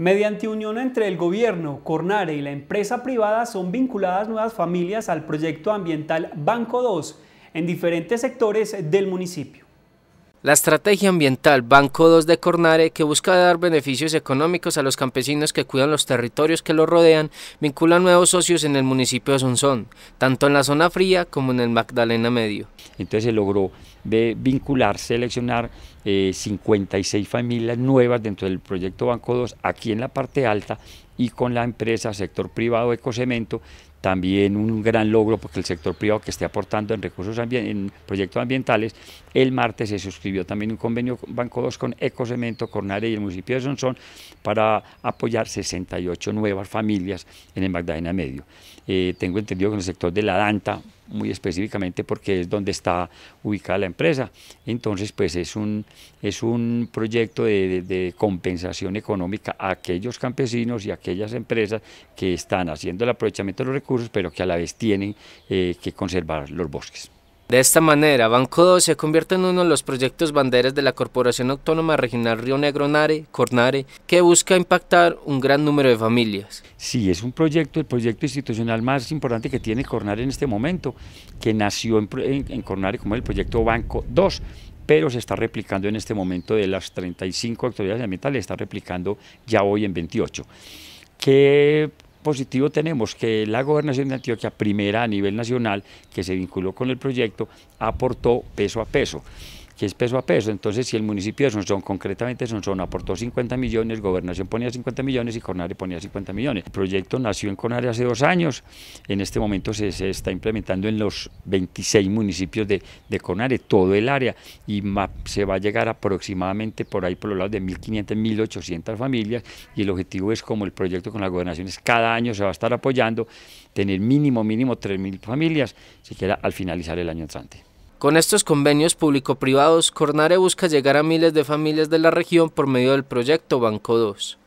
Mediante unión entre el gobierno, Cornare y la empresa privada son vinculadas nuevas familias al proyecto ambiental Banco 2 en diferentes sectores del municipio. La estrategia ambiental Banco 2 de Cornare, que busca dar beneficios económicos a los campesinos que cuidan los territorios que los rodean, vincula nuevos socios en el municipio de Sonsón, tanto en la zona fría como en el Magdalena Medio. Entonces se logró vincular, seleccionar 56 eh, familias nuevas dentro del proyecto Banco 2 aquí en la parte alta y con la empresa sector privado Ecocemento también un gran logro porque el sector privado que esté aportando en recursos en proyectos ambientales, el martes se suscribió también un convenio Banco 2 con Ecocemento, Cornare y el municipio de Sonsón para apoyar 68 nuevas familias en el Magdalena Medio. Eh, tengo entendido que en el sector de la Danta muy específicamente porque es donde está ubicada la empresa. Entonces, pues es un, es un proyecto de, compensación económica a aquellos campesinos y a aquellas empresas que están haciendo el aprovechamiento de los recursos, pero que a la vez tienen eh, que conservar los bosques. De esta manera, Banco 2 se convierte en uno de los proyectos banderas de la Corporación Autónoma Regional Río Negro Nare, Cornare, que busca impactar un gran número de familias. Sí, es un proyecto, el proyecto institucional más importante que tiene Cornare en este momento, que nació en, Cornare como el proyecto Banco 2, pero se está replicando en este momento de las 35 autoridades ambientales, está replicando ya hoy en 28. ¿Qué positivo tenemos que la gobernación de Antioquia, primera a nivel nacional, que se vinculó con el proyecto, aportó peso a peso que es peso a peso. Entonces, si el municipio de Sonsón, concretamente Sonsón, aportó 50 millones, Gobernación ponía 50 millones y Cornare ponía 50 millones. El proyecto nació en Conare hace dos años, en este momento se, está implementando en los 26 municipios de, de Cornare, todo el área, y se va a llegar aproximadamente por ahí por los lados de 1.500, 1.800 familias, y el objetivo es como el proyecto con las gobernaciones, cada año se va a estar apoyando, tener mínimo, mínimo 3.000 familias, siquiera al finalizar el año entrante. Con estos convenios público-privados, Cornare busca llegar a miles de familias de la región por medio del proyecto Banco 2.